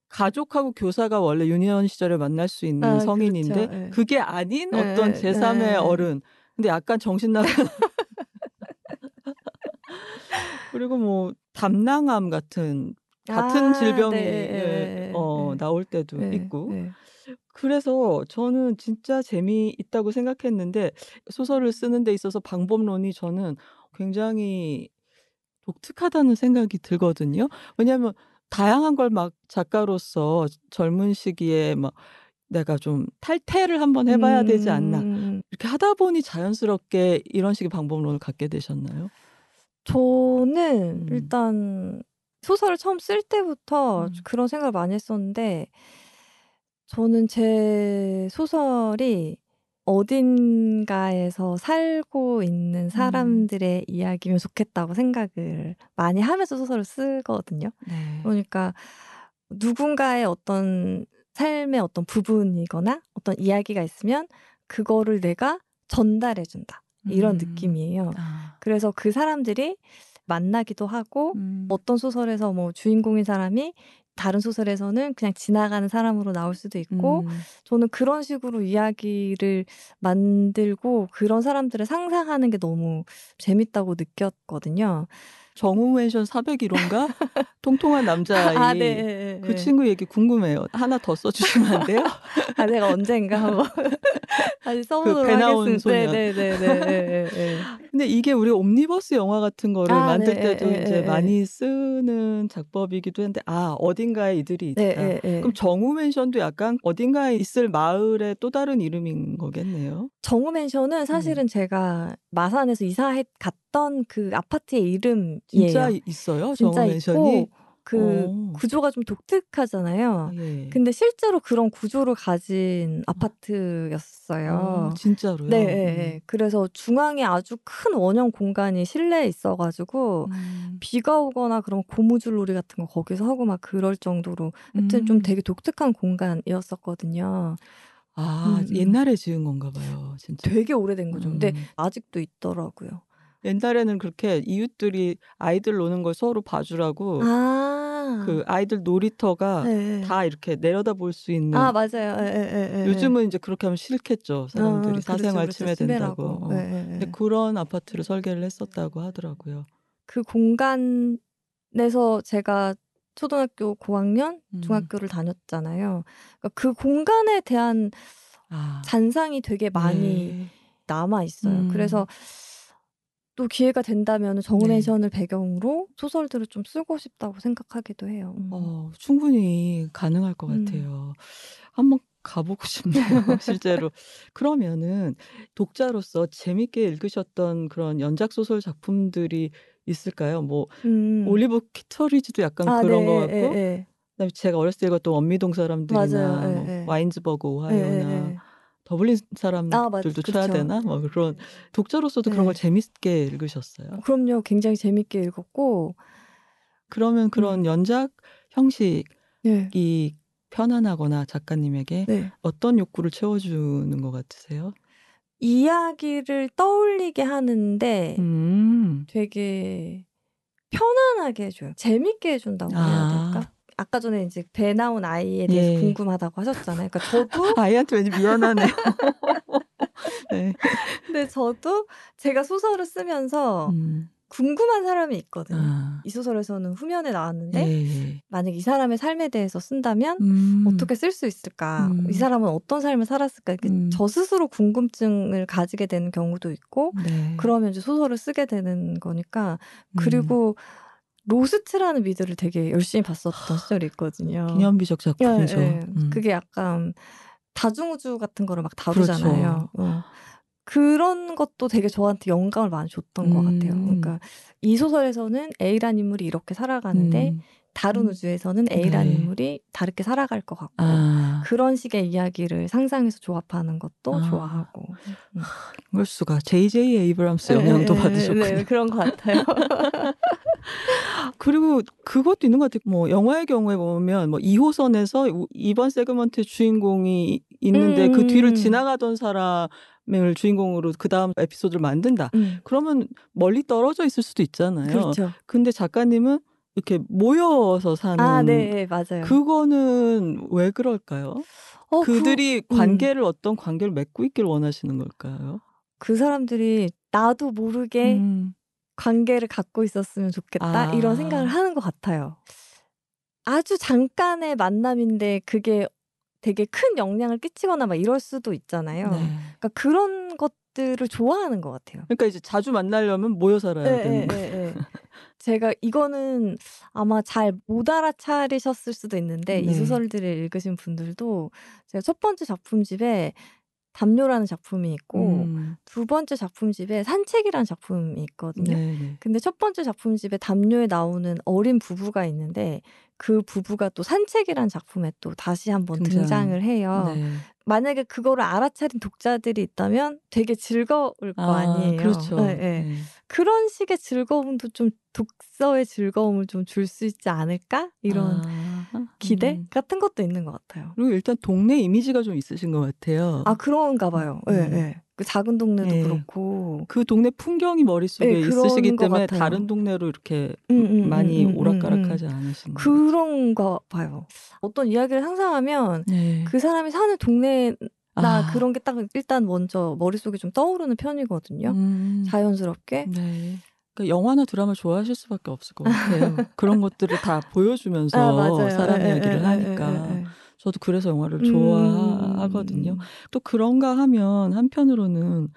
가족하고 교사가 원래 유년 니 시절에 만날 수 있는 아, 성인인데 그렇죠. 예. 그게 아닌 예, 어떤 제3의 예. 어른. 근데 약간 정신 나간 그리고 뭐 담낭암 같은 같은 아, 질병이 네, 예, 어, 네, 나올 때도 네, 있고. 네. 그래서 저는 진짜 재미있다고 생각했는데 소설을 쓰는 데 있어서 방법론이 저는 굉장히 독특하다는 생각이 들거든요. 왜냐하면 다양한 걸 막 작가로서 젊은 시기에 막 내가 좀 탈퇴를 한번 해봐야 되지 않나. 음. 이렇게 하다 보니 자연스럽게 이런 식의 방법론을 갖게 되셨나요? 저는 음. 일단 소설을 처음 쓸 때부터 음. 그런 생각을 많이 했었는데 저는 제 소설이 어딘가에서 살고 있는 음. 사람들의 음. 이야기면 좋겠다고 생각을 많이 하면서 소설을 쓰거든요. 네. 그러니까 누군가의 어떤 삶의 어떤 부분이거나 어떤 이야기가 있으면 그거를 내가 전달해준다. 이런 음. 느낌이에요. 아. 그래서 그 사람들이 만나기도 하고 음. 어떤 소설에서 뭐 주인공인 사람이 다른 소설에서는 그냥 지나가는 사람으로 나올 수도 있고 음. 저는 그런 식으로 이야기를 만들고 그런 사람들을 상상하는 게 너무 재밌다고 느꼈거든요. 정우멘션 401호인가? 통통한 남자아이. 아, 네. 예, 예, 그 예. 친구 얘기 궁금해요. 하나 더 써주시면 안 돼요? 아, 내가 언젠가 뭐. 번 다시 써보도록 그 하겠습니다. 네 네, 네, 네, 네, 네, 네, 근데 이게 우리 옴니버스 영화 같은 거를 아, 네, 만들 때도 네, 이제 많이 쓰는 작법이기도 한데 아 어딘가에 이들이 있다. 그럼 정우멘션도 약간 어딘가에 있을 마을의 또 다른 이름인 거겠네요. 정우멘션은 사실은 음. 제가 마산에서 이사했 갔던 그 아파트의 이름 진짜 예. 있어요? 진짜 있고 그 오. 어. 구조가 좀 독특하잖아요. 아, 예. 근데 실제로 그런 구조를 가진 아. 아파트였어요. 아, 진짜로요? 네, 네. 그래서 중앙에 아주 큰 원형 공간이 실내에 있어가지고 음. 비가 오거나 그런 고무줄놀이 같은 거 거기서 하고 막 그럴 정도로 하여튼 음. 좀 되게 독특한 공간이었었거든요. 아 음, 음. 옛날에 지은 건가 봐요. 진짜. 되게 오래된 거죠. 근데 음. 아직도 있더라고요. 옛날에는 그렇게 이웃들이 아이들 노는 걸 서로 봐주라고 그 아. 그 아이들 놀이터가 네. 다 이렇게 내려다 볼 수 있는 아 맞아요. 에, 에, 에, 요즘은 이제 그렇게 하면 싫겠죠. 아, 사람들이 어, 사생활 그렇죠, 침해된다고. 어. 예, 그런 아파트를 설계를 했었다고 하더라고요. 그 공간에서 제가 초등학교 고학년, 음. 중학교를 다녔잖아요. 그그 그러니까 공간에 대한 아. 잔상이 되게 많이 네. 남아 있어요. 음. 그래서 또 기회가 된다면 정우매션을 네. 배경으로 소설들을 좀 쓰고 싶다고 생각하기도 해요. 음. 어, 충분히 가능할 것 음. 같아요. 한번 가보고 싶네요, 실제로. 그러면은 독자로서 재밌게 읽으셨던 그런 연작 소설 작품들이 있을까요? 뭐 음. 올리브 키터리지도 약간 아, 네. 그런 네, 것 예, 같고, 에, 예. 에. 그다음에 제가 어렸을 때 읽었던 원미동 사람들이나 예, 뭐 와인즈버그 오하이오나. 에, 더블린 사람들도 아, 쳐야 되나? 뭐 그런 독자로서도 네. 그런 걸 재밌게 읽으셨어요? 그럼요, 굉장히 재밌게 읽었고 그러면 그런 음. 연작 형식이 네. 편안하거나 작가님에게 네. 어떤 욕구를 채워주는 것 같으세요? 이야기를 떠올리게 하는데 음. 되게 편안하게 해줘요. 재밌게 해준다고 아. 해야 될까? 아까 전에 이제 배 나온 아이에 예. 대해서 예. 궁금하다고 하셨잖아요. 그러니까 저도 아이한테 왠지 미안하네요. 네. 근데 저도 제가 소설을 쓰면서 음. 궁금한 사람이 있거든요. 아. 이 소설에서는 후면에 나왔는데 예. 예. 만약 이 사람의 삶에 대해서 쓴다면 음. 어떻게 쓸 수 있을까? 음. 이 사람은 어떤 삶을 살았을까? 음. 저 스스로 궁금증을 가지게 되는 경우도 있고 네. 그러면 이제 소설을 쓰게 되는 거니까 그리고 음. 로스트라는 미드를 되게 열심히 봤었던 시절이 있거든요. 기념비적 작품이죠. 예, 예. 음. 그게 약간 다중우주 같은 거를 막 다루잖아요. 그렇죠. 어. 그런 것도 되게 저한테 영감을 많이 줬던 음. 것 같아요. 음. 그러니까 이 소설에서는 A란 인물이 이렇게 살아가는데 음. 다른 우주에서는 A라는 네. 인물이 다르게 살아갈 것 같고 아. 그런 식의 이야기를 상상해서 조합하는 것도 아. 좋아하고 이걸 수가 JJ 에이브람스 네. 영향도 네, 받으셨군요. 네, 그런 것 같아요. 그리고 그것도 있는 것 같아요. 뭐 영화의 경우에 보면 뭐 2호선에서 이번 세그먼트 주인공이 있는데 음. 그 뒤를 음. 지나가던 사람 을 주인공으로 그 다음 에피소드를 만든다. 음. 그러면 멀리 떨어져 있을 수도 있잖아요. 그렇죠. 근데 작가님은 이렇게 모여서 사는 아, 네, 네 맞아요. 그거는 왜 그럴까요? 어, 그 그들이 그, 음. 관계를 어떤 관계를 맺고 있길 원하시는 걸까요? 그 사람들이 나도 모르게 음. 관계를 갖고 있었으면 좋겠다 아. 이런 생각을 아. 하는 것 같아요. 아주 잠깐의 만남인데 그게 되게 큰 영향을 끼치거나 막 이럴 수도 있잖아요. 네. 그러니까 그런 것들을 좋아하는 것 같아요. 그러니까 이제 자주 만나려면 모여 살아야 네, 되는 예, 거예요. 네, 제가 이거는 아마 잘 못 알아차리셨을 수도 있는데 이 네. 소설들을 읽으신 분들도 제가 첫 번째 작품집에 담요라는 작품이 있고 음. 두 번째 작품집에 산책이라는 작품이 있거든요. 네네. 근데 첫 번째 작품집에 담요에 나오는 어린 부부가 있는데 그 부부가 또 산책이라는 작품에 또 다시 한번 등장. 을 해요. 네. 만약에 그거를 알아차린 독자들이 있다면 되게 즐거울 거 아, 니에요 그렇죠. 네, 네. 네, 그런 식의 즐거움도 좀 독서의 즐거움을 좀 줄 수 있지 않을까 이런. 아. 기대 음. 같은 것도 있는 것 같아요. 그리고 일단 동네 이미지가 좀 있으신 것 같아요. 아 그런가 봐요. 예, 음. 예. 그 작은 동네도 예. 그렇고 그 동네 풍경이 머릿속에 예, 있으시기 때문에 같아요. 다른 동네로 이렇게 음, 음, 음 많이 음, 오락가락하지 않으신 그런가 봐요. 어떤 이야기를 상상 하면 예. 그 사람이 사는 동네 나 아. 그런 게 딱 일단 먼저 머릿속에 좀 떠오르는 편이거든요. 자연스럽게. 네. 그러니까 영화나 드라마 좋아하실 수밖에 없을 것 같아요. 그런 것들을 다 보여주면서 아, 사람 에, 이야기를 하니까. 예, 예, 예. 저도 그래서 영화를 음. 좋아하거든요. 음. 또 그런가 하면 한편으로는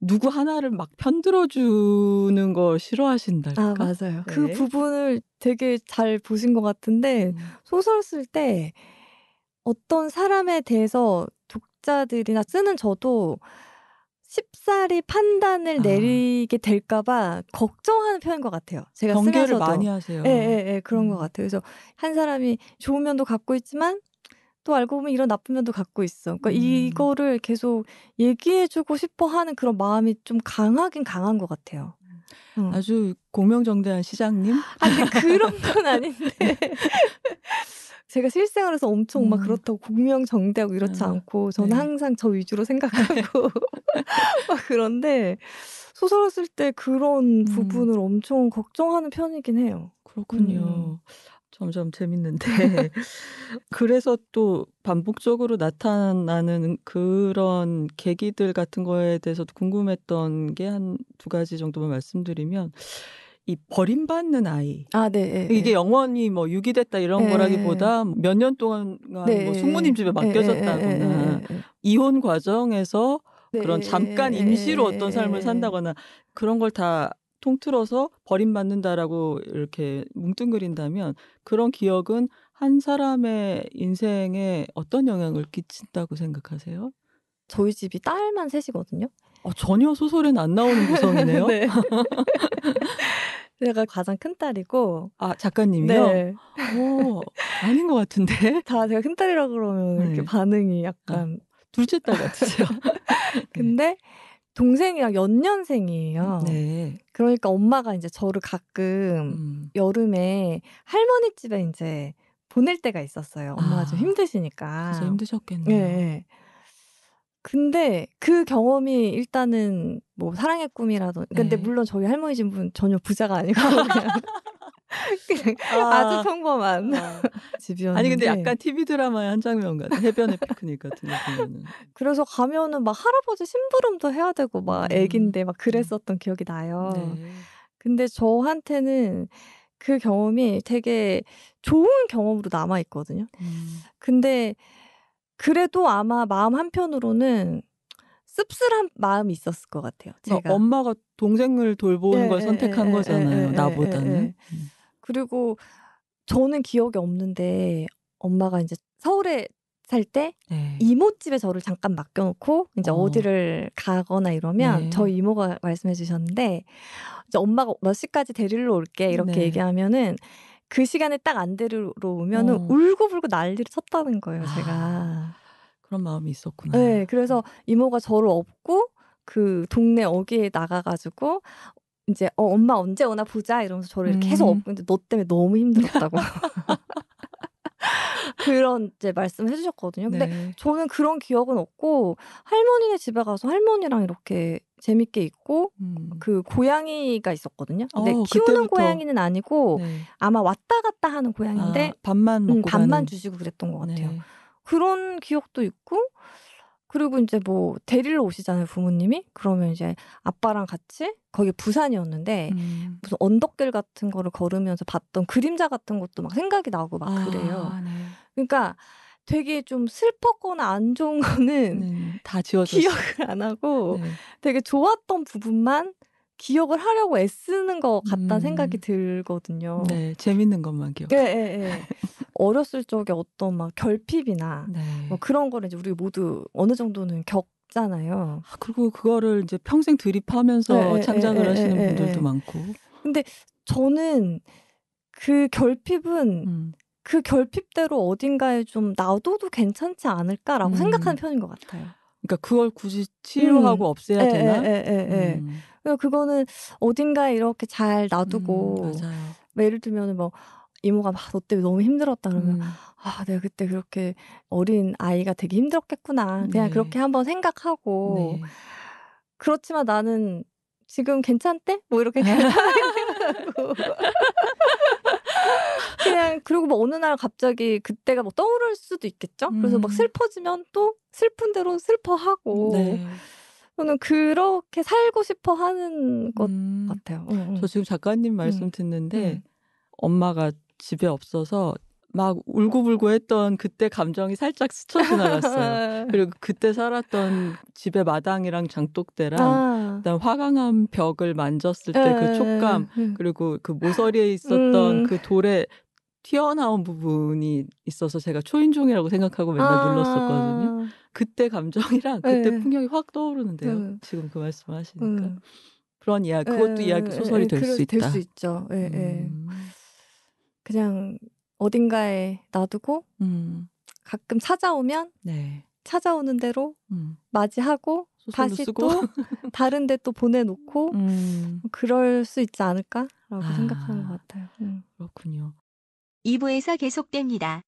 누구 하나를 막 편들어주는 걸싫어하신다니까 아, 맞아요. 그 네. 부분을 되게 잘 보신 것 같은데, 음. 소설 쓸 때 어떤 사람에 대해서 독자들이나 쓰는 저도 쉽사리 판단을 아. 내리게 될까봐 걱정하는 편인 것 같아요. 제가 경계를 많이 하세요. 예, 예, 예 그런 것 음. 같아요. 그래서 한 사람이 좋은 면도 갖고 있지만 또 알고 보면 이런 나쁜 면도 갖고 있어. 그러니까 음. 이거를 계속 얘기해주고 싶어하는 그런 마음이 좀 강하긴 강한 것 같아요. 음. 음. 아주 공명정대한 시장님? 아니 그런 건 아닌데 제가 실생활에서 엄청 음. 막 그렇다고 공명정대하고 이렇지 아, 않고 저는 네. 항상 저 위주로 생각하고 막 그런데 소설 을쓸 때 그런 음. 부분을 엄청 걱정하는 편이긴 해요. 그렇군요. 음. 점점 재밌는데 그래서 또 반복적으로 나타나는 그런 계기들 같은 거에 대해서도 궁금했던 게 한 두 가지 정도만 말씀드리면 이 버림받는 아이. 아, 네. 예, 예. 이게 예. 영원히 뭐 유기됐다 이런 예, 거라기보다 예. 몇년 동안 뭐 네, 뭐 숙모님 집에 예, 맡겨졌다거나 이혼 과정에서 네, 그런 잠깐 임시로 어떤 삶을 산다거나 그런 걸 다 통틀어서 버림받는다라고 이렇게 뭉뚱그린다면 그런 기억은 한 사람의 인생에 어떤 영향을 끼친다고 생각하세요? 저희 집이 딸만 셋이거든요. 어, 전혀 소설에는 안 나오는 구성이네요. 네. 제가 가장 큰 딸이고 아 작가님이요? 네. 오, 어, 아닌 것 같은데 다 제가 큰 딸이라 고 그러면 네. 이렇게 반응이 약간 아, 둘째 딸 같으세요. 네. 네. 근데 동생이랑 연년생이에요. 네. 그러니까 엄마가 이제 저를 가끔 음. 여름에 할머니 집에 이제 보낼 때가 있었어요. 엄마가 아, 좀 힘드시니까. 그래 힘드셨겠네요. 네. 네. 근데 그 경험이 일단은 뭐 사랑의 꿈이라든 네. 근데 물론 저희 할머니 집은 전혀 부자가 아니고 그냥, 그냥 아, 주 평범한 아. 집이었는데 아니 근데 약간 TV 드라마의 한 장면 같은 해변의 피크닉 같은 느낌이면 그래서 가면은 막 할아버지 심부름도 해야 되고 막애기인데막 음. 네. 그랬었던 기억이 나요. 네. 근데 저한테는 그 경험이 되게 좋은 경험으로 남아 있거든요. 음. 근데 그래도 아마 마음 한편으로는 씁쓸한 마음이 있었을 것 같아요. 제가 엄마가 동생을 돌보는 네, 걸 예, 선택한 네, 거잖아요. 네, 나보다는. 음. 그리고 저는 기억이 없는데 엄마가 이제 서울에 살때 네. 이모 집에 저를 잠깐 맡겨놓고 이제 어. 디를 가거나 이러면 네. 저희 이모가 말씀해주셨는데 이제 엄마가 몇 시까지 데리러 올게 이렇게 네. 얘기하면은 그 시간에 딱안 데리러 오면은 어. 울고불고 난리를 쳤다는 거예요, 아, 제가. 그런 마음이 있었구나. 네, 그래서 음. 이모가 저를 업고 그 동네 어귀에 나가가지고 이제 어, 엄마 언제 오나 보자 이러면서 저를 음. 계속 업고 있는데 너 때문에 너무 힘들었다고. 그런 이제 말씀 해주셨거든요. 근데 네. 저는 그런 기억은 없고 할머니네 집에 가서 할머니랑 이렇게 재밌게 있고 음. 그 고양이가 있었거든요. 근데 어, 키우는 그때부터. 고양이는 아니고 네. 아마 왔다 갔다 하는 고양인데 아, 밥만 먹고 음, 밥만 가는. 주시고 그랬던 것 같아요. 네. 그런 기억도 있고 그리고 이제 뭐 데리러 오시잖아요 부모님이 그러면 이제 아빠랑 같이 거기 부산이었는데 음. 무슨 언덕길 같은 거를 걸으면서 봤던 그림자 같은 것도 막 생각이 나고 막 아, 그래요. 네. 그러니까 되게 좀 슬펐거나 안 좋은 거는 네. 다 지워졌어요. 기억을 안 하고 네. 되게 좋았던 부분만 기억을 하려고 애쓰는 것같다 음. 생각이 들거든요. 네, 재밌는 것만 기억. 네, 네, 네. 어렸을 적에 어떤 막 결핍이나 네. 뭐 그런 거를 이제 우리 모두 어느 정도는 겪. 잖아요. 아, 그리고 그거를 이제 평생 드립하면서 네, 예, 창작을 예, 예, 하시는 분들도 많고. 근데 저는 그 결핍은 음. 그 결핍대로 어딘가에 좀 놔둬도 괜찮지 않을까라고 음. 생각하는 편인 것 같아요. 그러니까 그걸 굳이 치료하고 음. 없애야 에, 되나? 에, 예, 에, 예, 예, 음. 그러니 그거는 어딘가 이렇게 잘 놔두고 음, 예를 들면 뭐 이모가 막 너 때문에 너무 힘들었다 그러면 음. 아 내가 그때 그렇게 어린 아이가 되게 힘들었겠구나 그냥 네. 그렇게 한번 생각하고 네. 그렇지만 나는 지금 괜찮대? 뭐 이렇게 그리고 막 뭐 어느 날 갑자기 그때가 막 뭐 떠오를 수도 있겠죠. 그래서 막 음. 슬퍼지면 또 슬픈 대로 슬퍼하고. 네. 저는 그렇게 살고 싶어 하는 것 음. 같아요. 응, 어, 어. 저 지금 작가님 음. 말씀 응. 듣는데 음. 엄마가 집에 없어서 막 울고불고 했던 그때 감정이 살짝 스쳐 지나갔어요. 그리고 그때 살았던 집의 마당이랑 장독대랑 아. 그다음 화강암 벽을 만졌을 때그 예. 촉감 그리고 그 모서리에 있었던 그돌에 튀어나온 부분이 있어서 제가 초인종이라고 생각하고 맨날 아~ 눌렀었거든요. 그때 감정이랑 네. 그때 네. 풍경이 확 떠오르는데요. 네. 지금 그 말씀하시니까 음. 네. 그런 네, 이야기 그것도 에, 이야기 소설이 될 수 있다. 될 수 있죠. 예, 예, 음. 그냥 어딘가에 놔두고 음. 가끔 찾아오면 네. 찾아오는 대로 음. 맞이하고 다시 쓰고. 또 다른데 또 보내놓고 음. 그럴 수 있지 않을까라고 아, 생각하는 것 같아요. 음. 그렇군요. 2부에서 계속됩니다.